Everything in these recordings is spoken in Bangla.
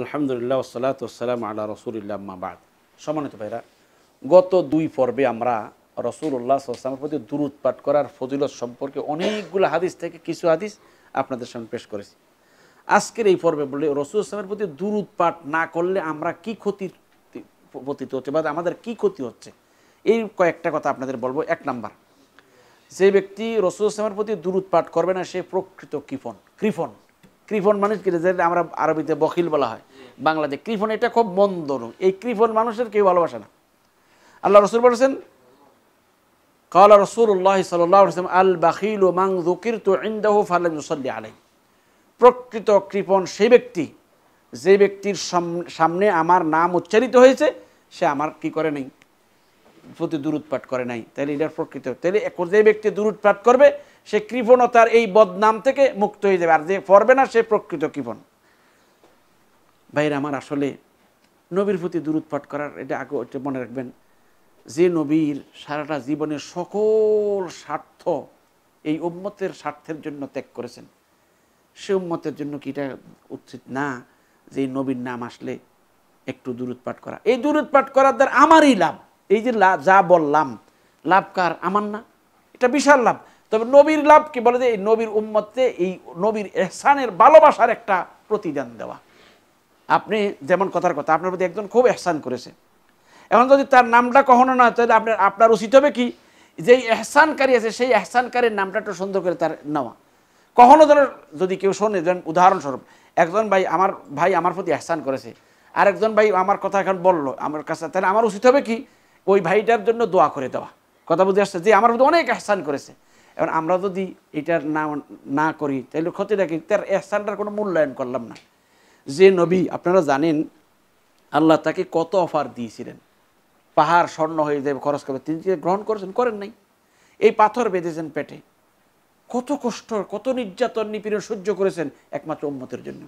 আলহামদুলিল্লাহ সালাত ওসালাম আল্লাহ রসুল্লাহ মাবাদ সম্মানিত ভাইরা গত দুই পর্বে আমরা রসুল্লাহ আসলামের প্রতি দূরত পাঠ করার ফজিলত সম্পর্কে অনেকগুলো হাদিস থেকে কিছু হাদিস আপনাদের সামনে পেশ করেছি আজকের এই পর্বে বলে রসুল আসলামের প্রতি দূরত পাঠ না করলে আমরা কি ক্ষতি পতিত হচ্ছে বা আমাদের কি ক্ষতি হচ্ছে এই কয়েকটা কথা আপনাদের বলবো এক নাম্বার যে ব্যক্তি রসুল আসলামের প্রতি দূরত পাঠ করবে না সে প্রকৃত কৃপন কৃপন কৃপন মানুষ যেটা আমরা আরবিতে বকিল বলা হয় বাংলাতে কৃপণ এটা খুব মন্দ রোগ এই কৃপন মানুষের কেউ ভালোবাসে না আল্লাহ রসুল বলেছেন কালা রসুল্লাহ সাল্লাম আল বাকিল মাং জকির তো ইন্দাহ ফালামসল্লি আলাই প্রকৃত কৃপন সেই ব্যক্তি যে ব্যক্তির সামনে আমার নাম উচ্চারিত হয়েছে সে আমার কি করে নাই প্রতি দূরত পাঠ করে নাই তাহলে এটার প্রকৃত তাহলে যে ব্যক্তি দূরত পাঠ করবে সে কৃপণতার এই বদনাম থেকে মুক্ত হয়ে যাবে আর যে পড়বে না সে প্রকৃত কৃপণ ভাইরা আমার আসলে নবীর প্রতি দূরত পাঠ করার এটা আগে এটা মনে রাখবেন যে নবীর সারাটা জীবনের সকল স্বার্থ এই উম্মতের স্বার্থের জন্য ত্যাগ করেছেন সে উম্মতের জন্য কি এটা উচিত না যে নবীর নাম আসলে একটু দূরত পাঠ করা এই দূরত পাঠ করার দ্বারা আমারই লাভ এই যে যা বললাম লাভ কার আমার না এটা বিশাল লাভ তবে নবীর লাভ কি বলে যে এই নবীর উম্মতে এই নবীর এহসানের ভালোবাসার একটা প্রতিদান দেওয়া আপনি যেমন কথার কথা আপনার প্রতি একজন খুব এহসান করেছে এখন যদি তার নামটা কখনো না তাহলে আপনার আপনার উচিত হবে কি যেই এহসানকারী আছে সেই এহসানকারীর নামটা একটু সুন্দর করে তার নেওয়া কখনো যেন যদি কেউ শোনে যেন উদাহরণস্বরূপ একজন ভাই আমার ভাই আমার প্রতি এহসান করেছে আর একজন ভাই আমার কথা এখন বলল আমার কাছে তাহলে আমার উচিত হবে কি ওই ভাইটার জন্য দোয়া করে দেওয়া কথা বুঝে আসছে যে আমার প্রতি অনেক এহসান করেছে এবং আমরা যদি এটার না না করি তাহলে ক্ষতি দেখি তার এসানটার কোনো মূল্যায়ন করলাম না যে নবী আপনারা জানেন আল্লাহ তাকে কত অফার দিয়েছিলেন পাহাড় স্বর্ণ হয়ে যাবে খরচ করবে তিনি গ্রহণ করেছেন করেন নাই এই পাথর বেঁধেছেন পেটে কত কষ্ট কত নির্যাতন নিপীড়ন সহ্য করেছেন একমাত্র উম্মতের জন্য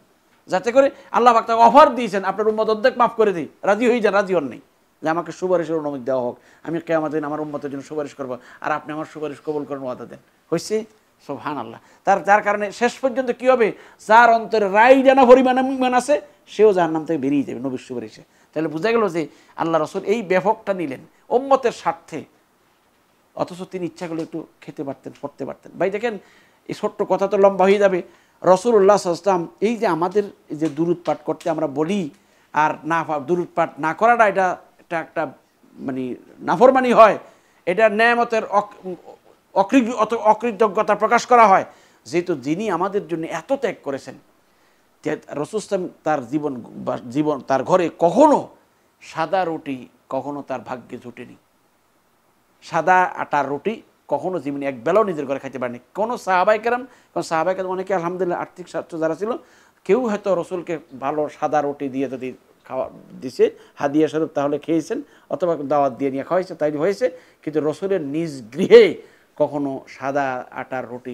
যাতে করে আল্লাহ তাকে অফার দিয়েছেন আপনার উম্মত অর্ধেক মাফ করে দিই রাজি হয়ে যান রাজি হন নেই যে আমাকে সুপারিশের অনুমতি দেওয়া হোক আমি কেয়ামতের আমার উন্মতের জন্য সুপারিশ করবো আর আপনি আমার সুপারিশ কবল করেন ওয়াদা দেন হয়েছে সোহান আল্লাহ তার যার কারণে শেষ পর্যন্ত কী হবে যার অন্তরে রায় জানা পরিমাণে মান আছে সেও যার নাম থেকে বেরিয়ে যাবে নবীর সুপারিশে তাহলে বোঝা গেল যে আল্লাহ রসুল এই ব্যাপকটা নিলেন উম্মতের স্বার্থে অথচ তিনি ইচ্ছা করলে একটু খেতে পারতেন পড়তে পারতেন ভাই দেখেন এই ছোট্ট কথা তো লম্বা হয়ে যাবে রসুল উল্লাহ সাল্লাম এই যে আমাদের যে দুরুদ পাঠ করতে আমরা বলি আর না দুরুদ পাঠ না করাটা এটা এটা একটা মানে নাফরমানি হয় এটা ন্যায়ামতের অকৃতজ্ঞতা প্রকাশ করা হয় যেহেতু যিনি আমাদের জন্য এত ত্যাগ করেছেন রসুস্তম তার জীবন জীবন তার ঘরে কখনো সাদা রুটি কখনো তার ভাগ্যে জুটেনি সাদা আটার রুটি কখনো জীবনে এক বেলাও নিজের ঘরে খাইতে পারেনি কোনো সাহাবাই কেরাম কোনো সাহাবাই কেরাম অনেকে আলহামদুলিল্লাহ আর্থিক স্বাস্থ্য যারা ছিল কেউ হয়তো রসুলকে ভালো সাদা রুটি দিয়ে যদি খাওয়া দিছে হাদিয়া স্বরূপ তাহলে খেয়েছেন অথবা দাওয়াত দিয়ে নিয়ে খাওয়াইছে তাই হয়েছে কিন্তু রসুলের নিজ গৃহে কখনো সাদা আটার রুটি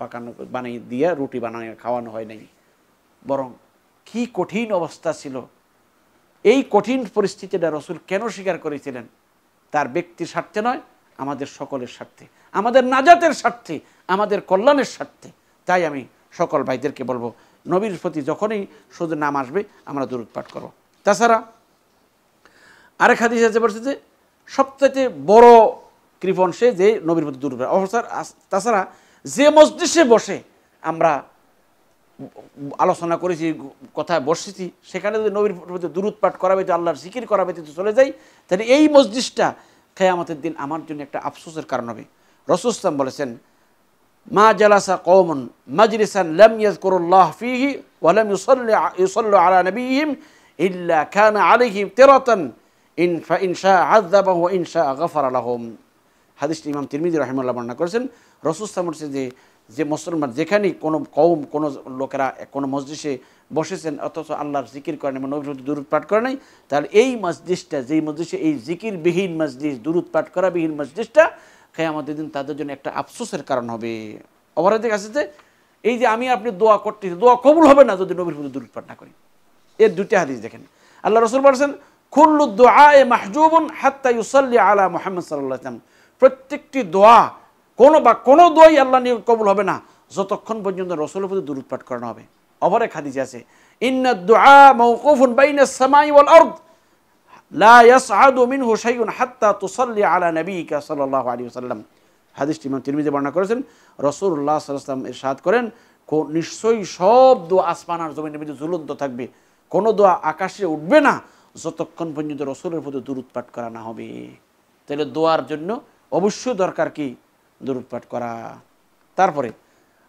পাকানো বানিয়ে দিয়ে রুটি বানানো খাওয়ানো হয় নাই বরং কি কঠিন অবস্থা ছিল এই কঠিন পরিস্থিতিটা রসুল কেন স্বীকার করেছিলেন তার ব্যক্তির স্বার্থে নয় আমাদের সকলের স্বার্থে আমাদের নাজাতের স্বার্থে আমাদের কল্যাণের স্বার্থে তাই আমি সকল ভাইদেরকে বলবো নবীর প্রতি যখনই শুধু নাম আসবে আমরা দূরত পাঠ করবো তাছাড়া আরেক হাদিস আছে বলছে যে সবচাইতে বড় কৃপণ সে যে নবীর প্রতি দুর্বল অবসর তাছাড়া যে মসজিষে বসে আমরা আলোচনা করেছি কথায় বসেছি সেখানে যদি নবীর প্রতি দূরত পাঠ করা ব্যতীত আল্লাহর জিকির করা ব্যতীত চলে যাই তাহলে এই খেয়ে আমাদের দিন আমার জন্য একটা আফসোসের কারণ হবে রসুস্তাম বলেছেন মা জালাসা কৌমন মাজরিসান লাম ইয়াজ করুল্লাহ ফিহি ওয়ালাম ইউসল্ল ইউসল্ল আলা নবীম ইল্লা খান আলিহিম তেরতন ইন ইনশা আজাবাহ ইনশা গফর আলহম হাদিসটি ইমাম তিরমিদি রহমাল্লাহ বর্ণনা করেছেন রসুস্তাম হচ্ছে যে যে মুসলমান যেখানেই কোনো কৌম কোনো লোকেরা কোনো মসজিষে বসেছেন অথচ আল্লাহর জিকির করেন এবং নবীর দূরত পাঠ করে নাই তাহলে এই মসজিদটা যেই মসজিষে এই জিকিরবিহীন মসজিদ দূরত পাঠ করাবিহীন মসজিদটা আমাদের দিন তাদের জন্য একটা আফসোসের কারণ হবে অপরাধের কাছে যে এই যে আমি আপনি দোয়া করতেছি দোয়া কবুল হবে না যদি নবীর প্রতি দূরত পাঠ না করি এর দুটি হাদিস দেখেন আল্লাহ রসুল বলছেন খুল্লু দোয়া এ মাহজুবন হাত্তা ইউসল্লি আলা মোহাম্মদ সাল্লাহ ইসলাম প্রত্যেকটি দোয়া কোনো বা কোনো দোয়াই আল্লাহ নিয়ে কবুল হবে না যতক্ষণ পর্যন্ত রসুলের প্রতি দূর উৎপাট করানো হবে এক হাদিস আছে ইন্না দোয়া মৌকুফুন সামাই ওয়াল আরদ লা ইয়াসআদু মিনহু শাইউন হাত্তা তুসাল্লি আলা হাদিসটি ইমাম বর্ণনা করেছেন রসুল্লাহ সাল্লাল্লাহু আলাইহি ওয়াসাল্লাম করেন নিশ্চয়ই সব দোয়া আসমান আর জমিনের মধ্যে থাকবে কোনো দোয়া আকাশে উঠবে না যতক্ষণ পর্যন্ত রসুলের প্রতি দূরত করা না হবে তাহলে দোয়ার জন্য অবশ্যই দরকার কি দূরত করা তারপরে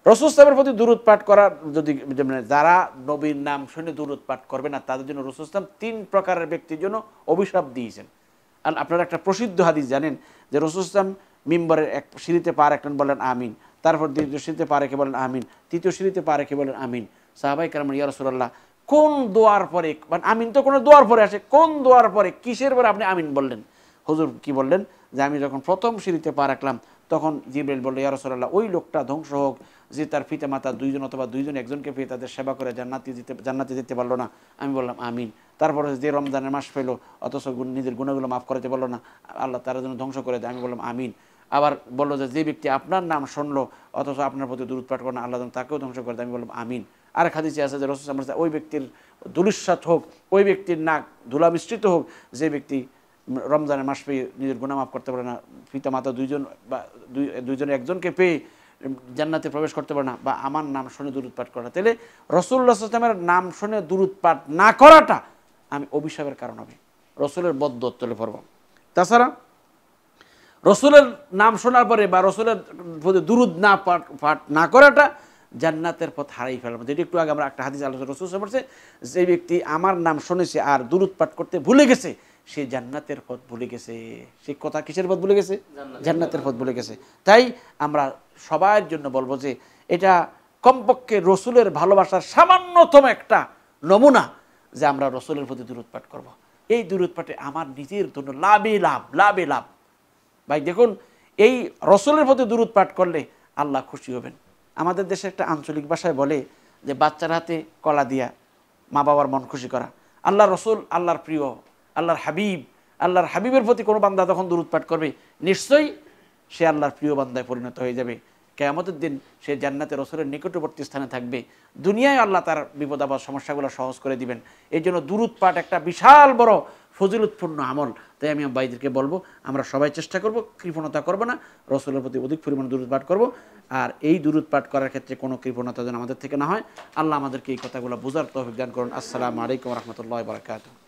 রসুল সাহেবের প্রতি দূরত করা যদি মানে যারা নবীর নাম শুনে দূরত করবে না তাদের জন্য রসুল ইসলাম তিন প্রকারের ব্যক্তির জন্য অভিশাপ দিয়েছেন আর আপনারা একটা প্রসিদ্ধ হাদিস জানেন যে রসুল ইসলাম মেম্বারের এক সিঁড়িতে পা রাখলেন বলেন আমিন তারপর দ্বিতীয় সিঁড়িতে পা রেখে বলেন আমিন তৃতীয় সিঁড়িতে পা রেখে বলেন আমিন সাহাবাই কারণ ইয়া রসুল্লাহ কোন দোয়ার পরে মানে আমিন তো কোনো দোয়ার পরে আসে কোন দোয়ার পরে কিসের পরে আপনি আমিন বললেন হুজুর কি বললেন যে আমি যখন প্রথম সিঁড়িতে পা রাখলাম তখন জিবরেল বললো ইয়ারসোল্লাহ ওই লোকটা ধ্বংস হোক যে তার পিতা মাতা দুইজন অথবা দুইজন একজনকে পেয়ে তাদের সেবা করে জান্নাতি দিতে জান্নাতি দিতে পারলো না আমি বললাম আমিন তারপরে যে রমজানের মাস পেলো অথচ নিজের গুণগুলো মাফ করাতে পারলো না আল্লাহ তার জন্য ধ্বংস করে দেয় আমি বললাম আমিন আবার বললো যে যে ব্যক্তি আপনার নাম শুনলো অথচ আপনার প্রতি পাঠ করো না আল্লাহ তাকেও ধ্বংস করে দেয় আমি বললাম আমিন আর খাদি চেয়ে আছে যে রসুল ওই ব্যক্তির দুলিশ্বাত হোক ওই ব্যক্তির নাক ধুলা মিশ্রিত হোক যে ব্যক্তি রমজানের মাস পেয়ে নিজের গুণা মাফ করতে পারে না পিতা মাতা দুইজন বা দুইজনের একজনকে পেয়ে জান্নাতে প্রবেশ করতে পারে না বা আমার নাম শুনে দূর পাঠ করা তাহলে রসুল্লাহ সাল্লামের নাম শুনে দূর পাঠ না করাটা আমি অভিশাপের কারণ হবে রসুলের বদ্যত তুলে পড়ব তাছাড়া রসুলের নাম শোনার পরে বা রসুলের দূরুদ না পাঠ পাঠ না করাটা জান্নাতের পথ হারাই ফেলার মধ্যে একটু আগে আমরা একটা হাদিস আলোচনা রসুস পড়ছে যে ব্যক্তি আমার নাম শুনেছে আর দূরত পাঠ করতে ভুলে গেছে সে জান্নাতের পথ ভুলে গেছে সে কথা কিসের পথ ভুলে গেছে জান্নাতের পথ ভুলে গেছে তাই আমরা সবার জন্য বলবো যে এটা কমপক্ষে রসুলের ভালোবাসার সামান্যতম একটা নমুনা যে আমরা রসুলের প্রতি দূরোৎপাট করব। এই দূরোৎপাটে আমার নিজের জন্য লাভে লাভ লাভে লাভ ভাই দেখুন এই রসুলের প্রতি দূরোৎপাট করলে আল্লাহ খুশি হবেন আমাদের দেশে একটা আঞ্চলিক ভাষায় বলে যে বাচ্চার হাতে কলা দিয়া মা বাবার মন খুশি করা আল্লাহ রসুল আল্লাহর প্রিয় আল্লাহর হাবিব আল্লাহর হাবিবের প্রতি কোনো বান্দা তখন দুরুৎপাট করবে নিশ্চয়ই সে আল্লাহর প্রিয় বান্দায় পরিণত হয়ে যাবে কেয়ামতের দিন সে জান্নাতে রসুলের নিকটবর্তী স্থানে থাকবে দুনিয়ায় আল্লাহ তার বিপদাবাদ সমস্যাগুলো সহজ করে দিবেন এই জন্য দুরুৎপাট একটা বিশাল বড় উৎপন্ন আমল তাই আমি ভাইদেরকে বলবো আমরা সবাই চেষ্টা করব কৃপণতা করব না রসুলের প্রতি অধিক পরিমাণে দূরত পাঠ করব আর এই দূরত পাঠ করার ক্ষেত্রে কোনো কৃপণতা যেন আমাদের থেকে না হয় আল্লাহ আমাদেরকে এই কথাগুলো বোঝার তহবিক দান করুন আসসালামু আলাইকুম রহমতুল্লাহ বারকাত